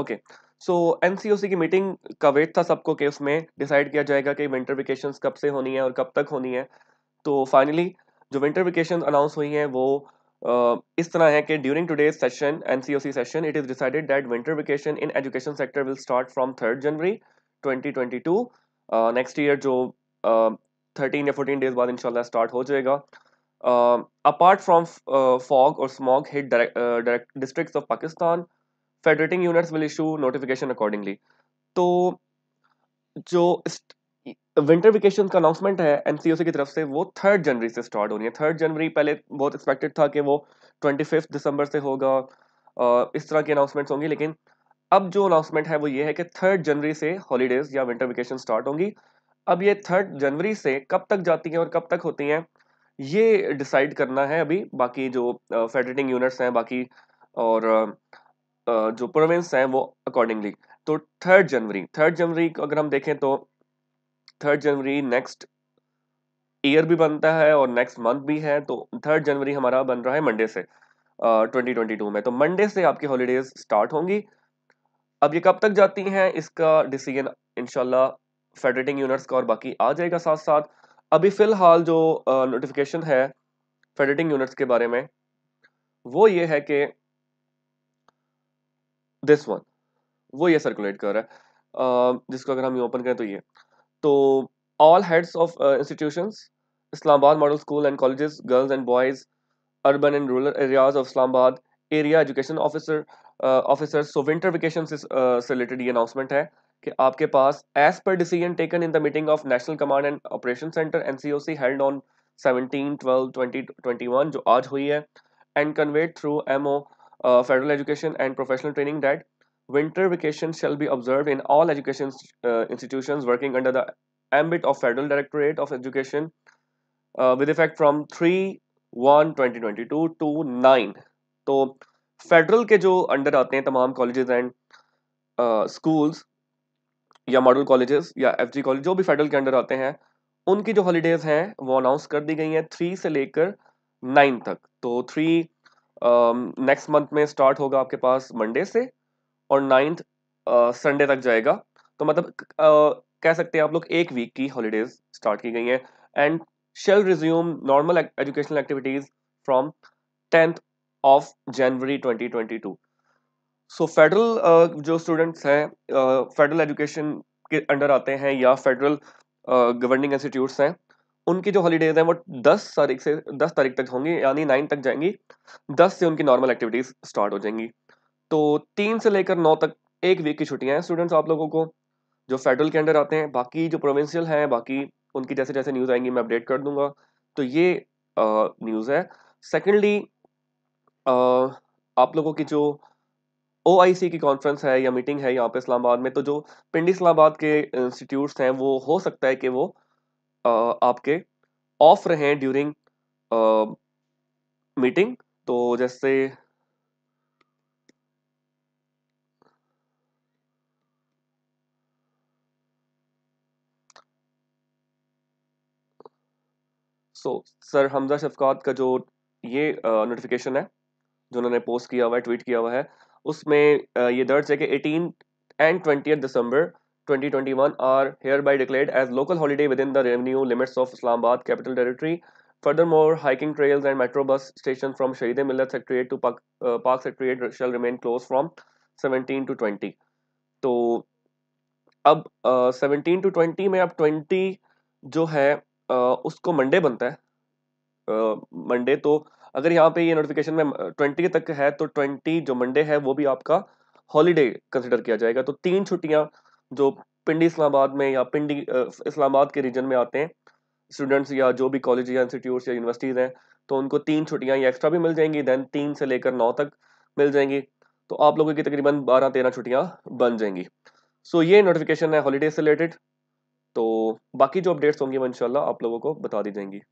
Okay so एन की meeting का वेट था सबको कि उसमें डिसाइड किया जाएगा कि विंटर वेकेशन कब से होनी है और कब तक होनी है तो फाइनली जो विंटर वेकेशन अनाउंस हुई हैं वो Uh, इस तरह है कि during today session N C C O session it is decided that winter vacation in education sector will start from third January 2022 next year जो थर्टीन या फोर्टीन डेज बाद इंशाल्लाह स्टार्ट हो जाएगा अपार्ट फ्रॉम फॉग और smog hit direct districts of Pakistan federating units will issue notification accordingly तो जो winter vacation का अनाउंसमेंट है एन की तरफ से वो थर्ड जनवरी से स्टार्ट होनी है थर्ड जनवरी पहले बहुत एक्सपेक्टेड था कि वो ट्वेंटी दिसंबर से होगा इस तरह के अनाउंसमेंट्स होंगे लेकिन अब जो अनाउंसमेंट है वो ये है कि थर्ड जनवरी से हॉलीडेज या विंटर वेकेशन स्टार्ट होंगी अब ये थर्ड जनवरी से कब तक जाती हैं और कब तक होती हैं ये डिसाइड करना है अभी बाकी जो फेडरेटिंग यूनिट्स हैं बाकी और जो प्रोविंस हैं वो अकॉर्डिंगली तो थर्ड जनवरी थर्ड जनवरी को अगर हम देखें तो थर्ड जनवरी नेक्स्ट ईयर भी बनता है और नेक्स्ट मंथ भी है तो थर्ड जनवरी हमारा बन रहा है मंडे से ट्वेंटी ट्वेंटी टू में तो मंडे से आपकी हॉलीडेज स्टार्ट होंगी अब ये कब तक जाती हैं इसका डिसीजन इनशाला फेडरेटिंग यूनिट्स का और बाकी आ जाएगा साथ साथ अभी फ़िलहाल जो नोटिफिकेशन है फेडरेटिंग यूनिट्स के बारे में वो ये है कि दिस वन वो ये सर्कुलेट कर रहा है जिसको अगर हम ये ओपन करें तो ये तो all heads of institutions Islamabad model school and colleges girls and boys urban and rural areas of Islamabad, area education officer uh, officer. So winter vacation से uh, related ये announcement है कि आपके पास as per decision taken in the meeting of National Command and Operation Center NCOC held on 17 12 2021 जो आज हुई है and conveyed through MO uh, federal education and professional training that winter vacation shall be observed in all education uh, institutions working under the ambit of federal directorate of education uh, with effect from 3 1 2022 to 9 तो federal के जो under आते हैं तमाम colleges and schools या model colleges या FG college जो भी फेडरल के अंडर आते हैं उनकी जो हॉलीडेज हैं वो अनाउंस कर दी गई हैं थ्री से लेकर नाइन तक तो थ्री नेक्स्ट मंथ में स्टार्ट होगा आपके पास मंडे से और नाइन्थ संडे तक जाएगा तो मतलब uh, कह सकते हैं आप लोग एक वीक की हॉलीडेज स्टार्ट की गई हैं and shall resume normal educational activities from tenth of January 2022 सो फेडरल uh, जो स्टूडेंट्स हैं फेडरल एजुकेशन के अंडर आते हैं या फेडरल गवर्निंग इंस्टीट्यूट्स हैं उनकी जो हॉलीडेज हैं वो दस तारीख से दस तारीख तक होंगी यानी नाइन तक जाएंगी दस से उनकी नॉर्मल एक्टिविटीज़ स्टार्ट हो जाएंगी तो तीन से लेकर नौ तक एक वीक की छुट्टियां हैं स्टूडेंट्स आप लोगों को जो फेडरल के अंडर आते हैं बाकी जो प्रोविंशियल हैं बाकी उनकी जैसे जैसे न्यूज़ आएंगी मैं अपडेट कर दूंगा तो ये न्यूज़ है सेकेंडली आप लोगों की जो ओ की कॉन्फ्रेंस है या मीटिंग है यहाँ पे इस्लामाबाद में तो जो पिंडी इस्लामाबाद के इंस्टीट्यूट्स हैं वो हो सकता है कि वो आपके ऑफ रहे ड्यूरिंग मीटिंग तो जैसे सो सर हमजा शफकात का जो ये नोटिफिकेशन है जो उन्होंने पोस्ट किया हुआ है ट्वीट किया हुआ है उसमें आ, ये दर्ज है कि 18 and 20 December 2021 are hereby declared as local holiday within the revenue limits of Islamabad capital territory. Furthermore, hiking trails and metro bus station from Shahid Millat Secretariat to Park, uh, Park Secretariat shall remain closed from 17 to 20. तो अब uh, 17 to 20 में अब 20 जो है uh, उसको Monday बनता है Monday uh, तो अगर यहाँ पे ये नोटिफिकेशन में ट्वेंटी तक है तो ट्वेंटी जो मंडे है वो भी आपका हॉलीडे कंसिडर किया जाएगा तो तीन छुट्टियाँ जो पिंडी इस्लामाबाद में या पिंडी इस्लामाबाद के रीजन में आते हैं स्टूडेंट्स या जो भी कॉलेज या इंस्टीट्यूट या यूनिवर्सिटीज़ हैं तो उनको तीन छुट्टियाँ एक्स्ट्रा भी मिल जाएंगी दैन तीन से लेकर नौ तक मिल जाएंगी तो आप लोगों की तकरीबन बारह तेरह छुट्टियाँ बन जाएंगी सो ये नोटिफिकेशन है हॉलीडे से रिलेटेड तो बाकी जो अपडेट्स होंगी वो इनशाला आप लोगों को बता दी जाएंगी